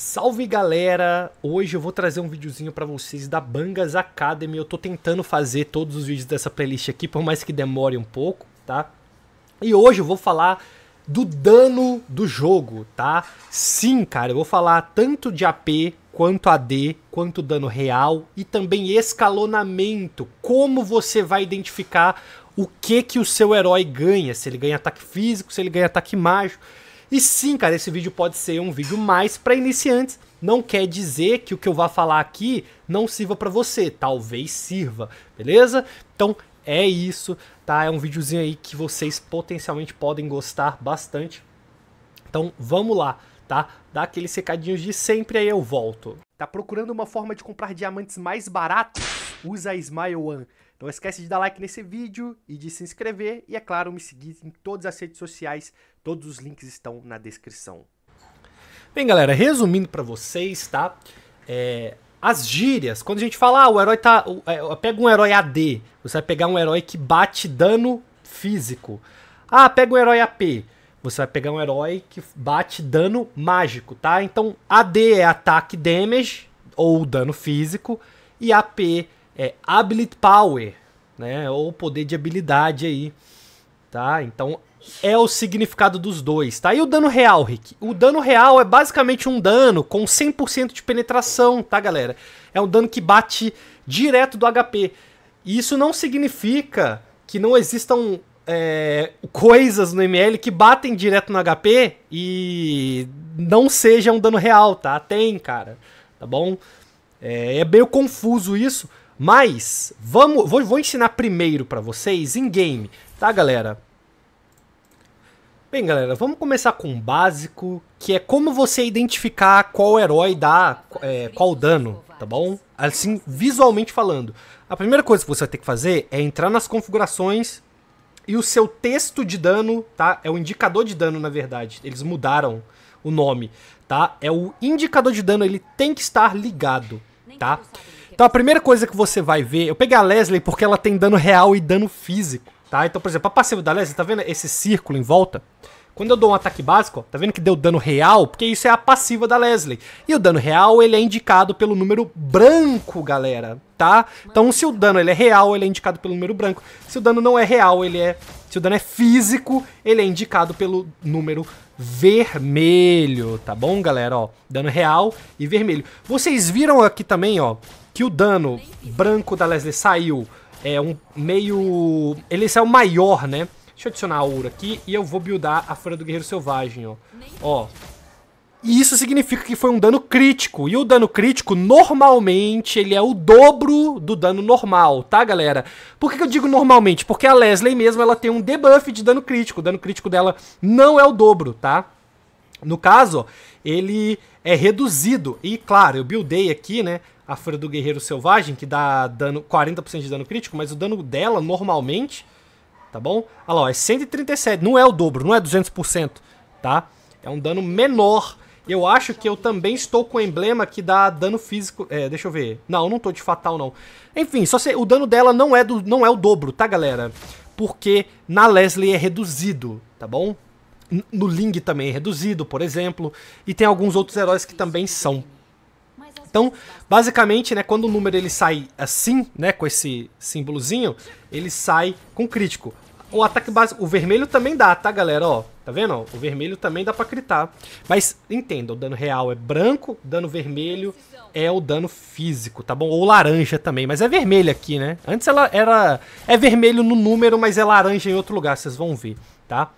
Salve galera! Hoje eu vou trazer um videozinho para vocês da Bangas Academy. Eu tô tentando fazer todos os vídeos dessa playlist aqui, por mais que demore um pouco, tá? E hoje eu vou falar do dano do jogo, tá? Sim, cara, eu vou falar tanto de AP quanto AD, quanto dano real e também escalonamento. Como você vai identificar o que que o seu herói ganha, se ele ganha ataque físico, se ele ganha ataque mágico. E sim, cara, esse vídeo pode ser um vídeo mais para iniciantes. Não quer dizer que o que eu vá falar aqui não sirva para você, talvez sirva, beleza? Então é isso, tá? É um videozinho aí que vocês potencialmente podem gostar bastante. Então vamos lá, tá? Dá aqueles recadinhos de sempre aí eu volto. Tá procurando uma forma de comprar diamantes mais baratos? Usa a Smile One. Não esquece de dar like nesse vídeo e de se inscrever e, é claro, me seguir em todas as redes sociais. Todos os links estão na descrição. Bem, galera, resumindo para vocês, tá? É, as gírias, quando a gente fala, ah, o herói tá. É, pega um herói AD, você vai pegar um herói que bate dano físico. Ah, pega um herói AP. Você vai pegar um herói que bate dano mágico, tá? Então, AD é ataque damage, ou dano físico, e AP é Ability Power, né? Ou poder de habilidade aí, tá? Então é o significado dos dois, tá? E o dano real, Rick? O dano real é basicamente um dano com 100% de penetração, tá, galera? É um dano que bate direto do HP. E isso não significa que não existam é, coisas no ML que batem direto no HP e não seja um dano real, tá? Tem, cara. Tá bom? É, é meio confuso isso, mas, vamos, vou, vou ensinar primeiro para vocês em game, tá, galera? Bem, galera, vamos começar com o um básico, que é como você identificar qual herói dá é, qual dano, tá bom? Assim, visualmente falando. A primeira coisa que você vai ter que fazer é entrar nas configurações e o seu texto de dano, tá? É o indicador de dano, na verdade. Eles mudaram o nome, tá? É o indicador de dano, ele tem que estar ligado, tá? Então a primeira coisa que você vai ver, eu peguei a Leslie porque ela tem dano real e dano físico, tá? Então, por exemplo, a passiva da Leslie, tá vendo esse círculo em volta? Quando eu dou um ataque básico, ó, tá vendo que deu dano real? Porque isso é a passiva da Leslie. E o dano real, ele é indicado pelo número branco, galera, tá? Então, se o dano ele é real, ele é indicado pelo número branco. Se o dano não é real, ele é... Se o dano é físico, ele é indicado pelo número branco vermelho, tá bom, galera? Ó, dano real e vermelho. Vocês viram aqui também, ó, que o dano branco da Leslie saiu é um meio... Ele saiu maior, né? Deixa eu adicionar ouro aqui e eu vou buildar a Fúria do Guerreiro Selvagem, ó. Ó, e isso significa que foi um dano crítico. E o dano crítico, normalmente, ele é o dobro do dano normal, tá, galera? Por que, eu digo normalmente? Porque a Leslie mesmo, ela tem um debuff de dano crítico. O dano crítico dela não é o dobro, tá? No caso, ele é reduzido. E, claro, eu buildei aqui, né, a Fúria do Guerreiro Selvagem, que dá dano 40% de dano crítico, mas o dano dela, normalmente, tá bom? Olha lá, ó, é 137, não é o dobro, não é 200%, tá? É um dano menor eu acho que eu também estou com o emblema que dá dano físico. É, deixa eu ver. Não, não tô de fatal, não. Enfim, só se, o dano dela não é, do, não é o dobro, tá, galera? Porque na Leslie é reduzido, tá bom? No Ling também é reduzido, por exemplo. E tem alguns outros heróis que também são. Então, basicamente, né, quando o número ele sai assim, né, com esse símbolozinho, ele sai com crítico. O ataque básico, o vermelho também dá, tá, galera? Ó, tá vendo? O vermelho também dá pra critar. Mas entenda, o dano real é branco, dano vermelho é o dano físico, tá bom? Ou laranja também, mas é vermelho aqui, né? Antes ela era... é vermelho no número, mas é laranja em outro lugar, vocês vão ver, tá?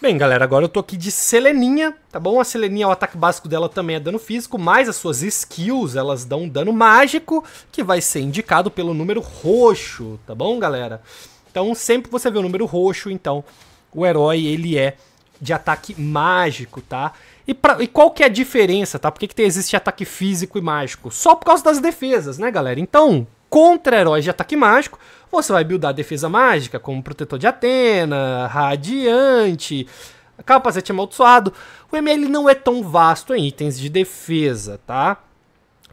Bem, galera, agora eu tô aqui de Seleninha, tá bom? A Seleninha, o ataque básico dela também é dano físico, mas as suas skills, elas dão um dano mágico, que vai ser indicado pelo número roxo, tá bom, galera? Então sempre você vê o número roxo, então o herói ele é de ataque mágico, tá? E, pra, e qual que é a diferença, tá? Por que, que existe ataque físico e mágico? Só por causa das defesas, né, galera? Então, contra heróis de ataque mágico, você vai buildar defesa mágica, como Protetor de Atena, Radiante, Capacete Amaldiçoado. O ML não é tão vasto em itens de defesa, tá?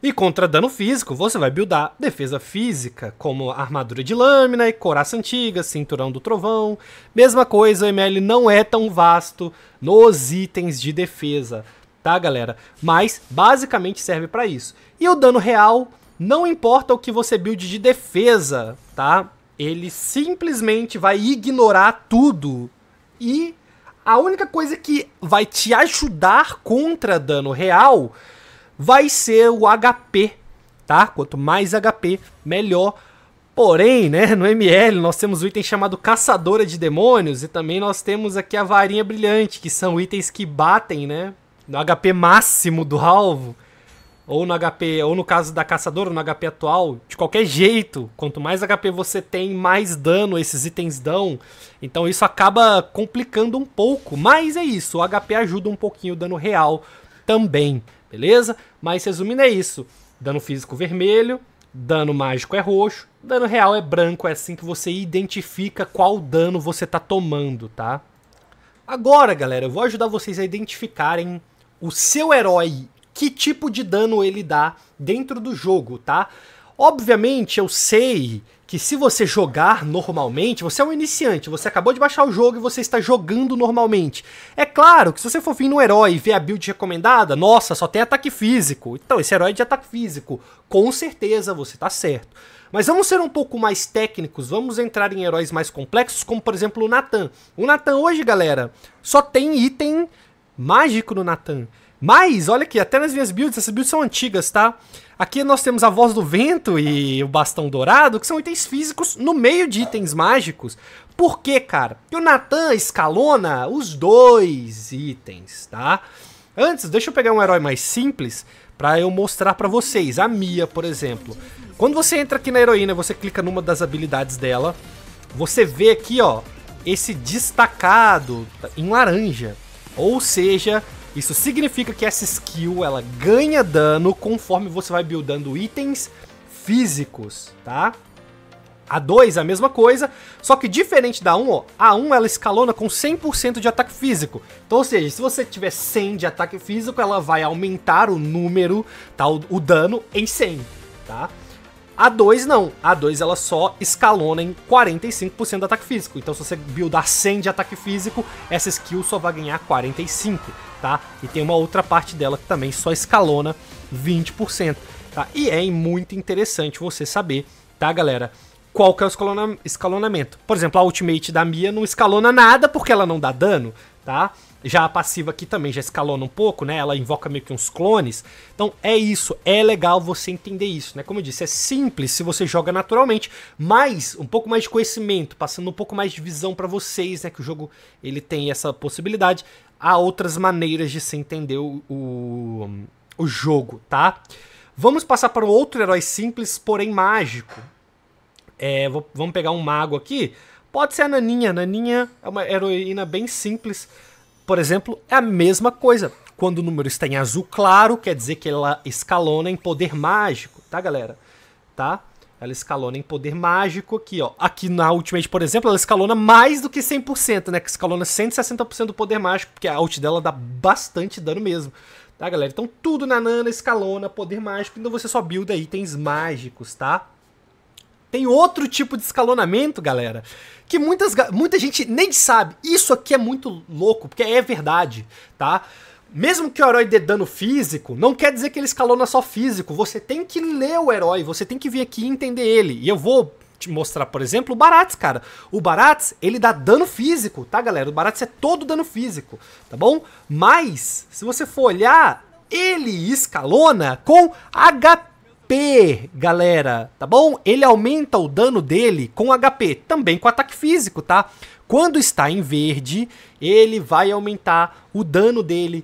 E contra dano físico, você vai buildar defesa física, como armadura de lâmina e coraça antiga, cinturão do trovão. Mesma coisa, o ML não é tão vasto nos itens de defesa, tá, galera? Mas basicamente serve para isso. E o dano real, não importa o que você build de defesa, tá? Ele simplesmente vai ignorar tudo e a única coisa que vai te ajudar contra dano real vai ser o HP, tá? Quanto mais HP, melhor. Porém, né, no ML nós temos o um item chamado Caçadora de Demônios e também nós temos aqui a Varinha Brilhante, que são itens que batem, né, no HP máximo do alvo, ou no HP, ou no caso da Caçadora, no HP atual, de qualquer jeito, quanto mais HP você tem, mais dano esses itens dão. Então isso acaba complicando um pouco, mas é isso, o HP ajuda um pouquinho o dano real também, beleza? Mas resumindo é isso, dano físico vermelho, dano mágico é roxo, dano real é branco, é assim que você identifica qual dano você tá tomando, tá? Agora, galera, eu vou ajudar vocês a identificarem o seu herói, que tipo de dano ele dá dentro do jogo, tá? Obviamente eu sei que se você jogar normalmente, você é um iniciante, você acabou de baixar o jogo e você está jogando normalmente. É claro que se você for vir no herói e ver a build recomendada, nossa, só tem ataque físico. Então, esse herói é de ataque físico. Com certeza você está certo. Mas vamos ser um pouco mais técnicos, vamos entrar em heróis mais complexos, como por exemplo o Natan. O Natan hoje, galera, só tem item mágico no Natan. Mas, olha aqui, até nas minhas builds, essas builds são antigas, tá? Aqui nós temos a Voz do Vento e o Bastão Dourado, que são itens físicos no meio de itens mágicos. Por quê, cara? Porque o Natan escalona os dois itens, tá? Antes, deixa eu pegar um herói mais simples para eu mostrar para vocês. A Mia, por exemplo. Quando você entra aqui na heroína, você clica numa das habilidades dela, você vê aqui, ó, esse destacado em laranja. Ou seja, isso significa que essa skill ela ganha dano conforme você vai buildando itens físicos, tá? A 2 a mesma coisa, só que diferente da 1, ó, a 1 ela escalona com 100% de ataque físico. Então, ou seja, se você tiver 100 de ataque físico, ela vai aumentar o número, tá, o, o dano em 100, tá? A 2 não, a 2 ela só escalona em 45% de ataque físico. Então se você buildar 100 de ataque físico, essa skill só vai ganhar 45 tá? E tem uma outra parte dela que também só escalona 20%, tá? E é muito interessante você saber, tá, galera? Qual que é o escalonamento. Por exemplo, a Ultimate da Mia não escalona nada porque ela não dá dano, tá? Já a passiva aqui também já escalona um pouco, né? Ela invoca meio que uns clones. Então é isso, é legal você entender isso, né? Como eu disse, é simples se você joga naturalmente, mas um pouco mais de conhecimento, passando um pouco mais de visão para vocês, né? Que o jogo ele tem essa possibilidade há outras maneiras de se entender o, o, o jogo, tá? Vamos passar para outro herói simples, porém mágico. É, vou, vamos pegar um mago aqui. Pode ser a Naninha. A Naninha é uma heroína bem simples. Por exemplo, é a mesma coisa. Quando o número está em azul claro, quer dizer que ela escalona em poder mágico, tá, galera? Tá? Ela escalona em poder mágico aqui, ó. Aqui na Ultimate, por exemplo, ela escalona mais do que 100%, né? Que escalona 160% do poder mágico, porque a ult dela dá bastante dano mesmo. Tá, galera? Então tudo na Nana escalona, poder mágico. Então você só builda itens mágicos, tá? Tem outro tipo de escalonamento, galera, que muitas, muita gente nem sabe. Isso aqui é muito louco, porque é verdade, tá? Tá? Mesmo que o herói dê dano físico, não quer dizer que ele escalona só físico. Você tem que ler o herói, você tem que vir aqui e entender ele. E eu vou te mostrar, por exemplo, o Barats, cara. O Barats, ele dá dano físico, tá, galera? O Barats é todo dano físico, tá bom? Mas, se você for olhar, ele escalona com HP, galera, tá bom? Ele aumenta o dano dele com HP, também com ataque físico, tá? Quando está em verde, ele vai aumentar o dano dele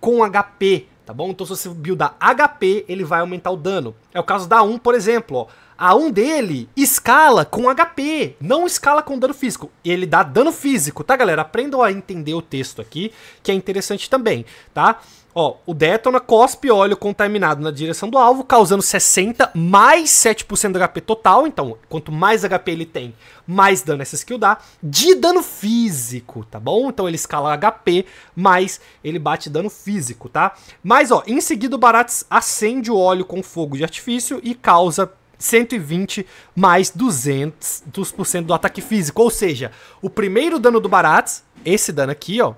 com HP, tá bom? Então se você buildar HP, ele vai aumentar o dano. É o caso da 1, por exemplo, ó. A 1 um dele escala com HP, não escala com dano físico. ele dá dano físico, tá, galera? Aprendam a entender o texto aqui, que é interessante também, tá? Ó, o Detona cospe óleo contaminado na direção do alvo, causando 60 mais 7% do HP total. Então, quanto mais HP ele tem, mais dano essa skill dá. De dano físico, tá bom? Então ele escala HP, mas ele bate dano físico, tá? Mas, ó, em seguida o Barats acende o óleo com fogo de artifício e causa 120 mais 200, do ataque físico. Ou seja, o primeiro dano do Baratas, esse dano aqui, ó.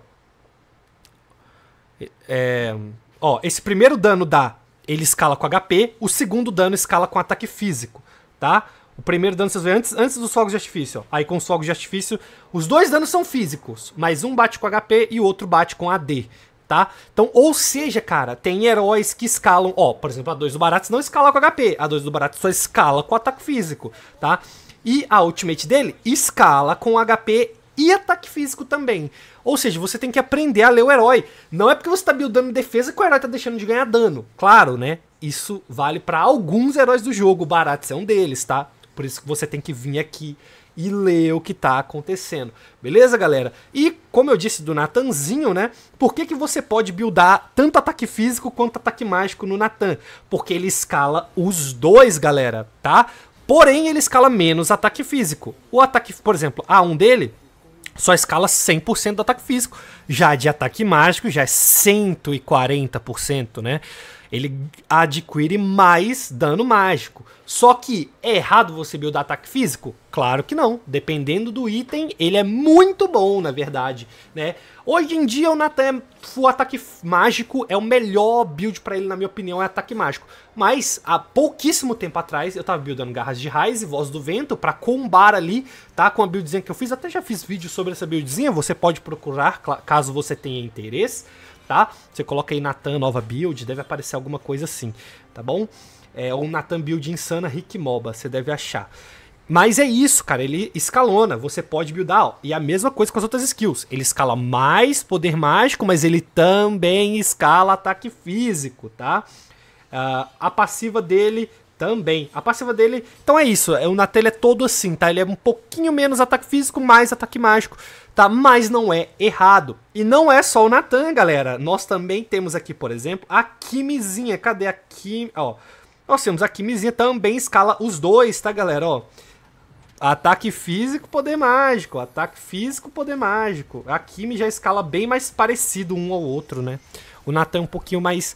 É, ó, esse primeiro dano dá, ele escala com HP, o segundo dano escala com ataque físico, tá? O primeiro dano vocês veem antes, antes dos fogos de artifício, ó. Aí com os fogos de artifício, os dois danos são físicos, mas um bate com HP e o outro bate com AD tá? Então, ou seja, cara, tem heróis que escalam, ó, por exemplo, a 2 do Baratos não escala com HP, a 2 do Baratos só escala com ataque físico, tá? E a ultimate dele escala com HP e ataque físico também. Ou seja, você tem que aprender a ler o herói. Não é porque você tá buildando defesa que o herói tá deixando de ganhar dano. Claro, né? Isso vale para alguns heróis do jogo, o Baratos é um deles, tá? Por isso que você tem que vir aqui e ler o que está acontecendo. Beleza, galera? E como eu disse do Natanzinho, né? Por que, que você pode buildar tanto ataque físico quanto ataque mágico no Natan? Porque ele escala os dois, galera, tá? Porém, ele escala menos ataque físico. O ataque, por exemplo, A1 dele só escala 100% do ataque físico. Já de ataque mágico já é 140%, né? Ele adquire mais dano mágico. Só que é errado você buildar ataque físico? Claro que não. Dependendo do item, ele é muito bom, na verdade, né? Hoje em dia, o, Nathan, full ataque mágico é o melhor build para ele, na minha opinião, é ataque mágico. Mas, há pouquíssimo tempo atrás, eu tava buildando Garras de Raiz e Voz do Vento para combar ali, tá? Com a buildzinha que eu fiz. Até já fiz vídeo sobre essa buildzinha, você pode procurar, caso você tenha interesse tá? Você coloca aí Natan nova build, deve aparecer alguma coisa assim, tá bom? É, ou Natan build insana Rick Moba, você deve achar. Mas é isso, cara, ele escalona, você pode buildar, ó. E a mesma coisa com as outras skills. Ele escala mais poder mágico, mas ele também escala ataque físico, tá? Uh, a passiva dele também. A passiva dele. Então é isso. É, o Natel é todo assim, tá? Ele é um pouquinho menos ataque físico, mais ataque mágico tá? Mas não é errado. E não é só o Natan, galera. Nós também temos aqui, por exemplo, a Kimizinha. Cadê a Kim? Ó, nós temos a Kimizinha também escala os dois, tá, galera? Ó, ataque físico, poder mágico. Ataque físico, poder mágico. A Kimi já escala bem mais parecido um ao outro, né? O Natan é um pouquinho mais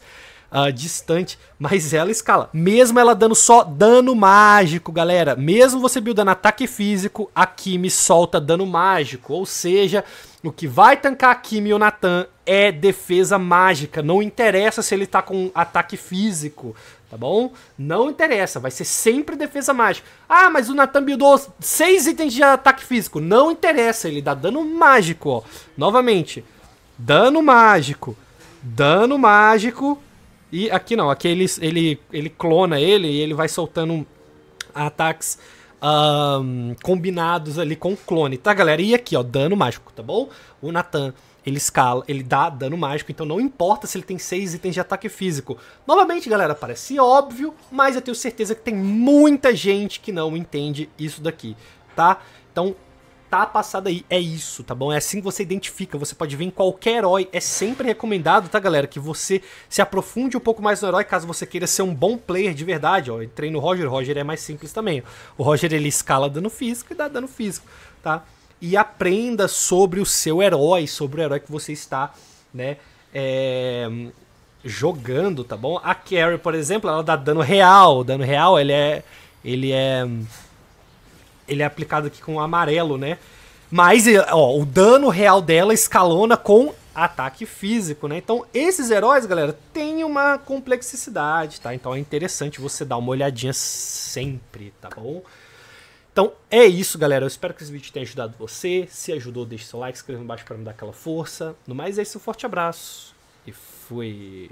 uh, distante, mas ela escala. Mesmo ela dando só dano mágico, galera. Mesmo você buildando ataque físico, a Kimi solta dano mágico. Ou seja, o que vai tancar a Kimi ou Natan é defesa mágica. Não interessa se ele tá com ataque físico, tá bom? Não interessa, vai ser sempre defesa mágica. Ah, mas o Natan buildou 6 itens de ataque físico. Não interessa, ele dá dano mágico, ó. Novamente, dano mágico. Dano mágico e aqui não, aqui ele, ele, ele clona ele e ele vai soltando ataques um, combinados ali com o clone, tá, galera? E aqui, ó, dano mágico, tá bom? O Natan ele escala, ele dá dano mágico, então não importa se ele tem 6 itens de ataque físico. Novamente, galera, parece óbvio, mas eu tenho certeza que tem muita gente que não entende isso daqui, tá? Então, tá passada aí. É isso, tá bom? É assim que você identifica. Você pode ver em qualquer herói. É sempre recomendado, tá, galera? Que você se aprofunde um pouco mais no herói caso você queira ser um bom player de verdade. Ó, treino entrei no Roger. O Roger é mais simples também. O Roger ele escala dano físico e dá dano físico, tá? E aprenda sobre o seu herói, sobre o herói que você está, né? É, jogando, tá bom? A Carrie, por exemplo, ela dá dano real. O dano real, ele é. Ele é ele é aplicado aqui com amarelo, né? Mas, eh, ó, o dano real dela escalona com ataque físico, né? Então, esses heróis, galera, tem uma complexidade, tá? Então é interessante você dar uma olhadinha sempre, tá bom? Então é isso, galera. Eu espero que esse vídeo tenha ajudado você. Se ajudou, deixe seu like, escreva embaixo para me dar aquela força. No mais é isso, um forte abraço e fui.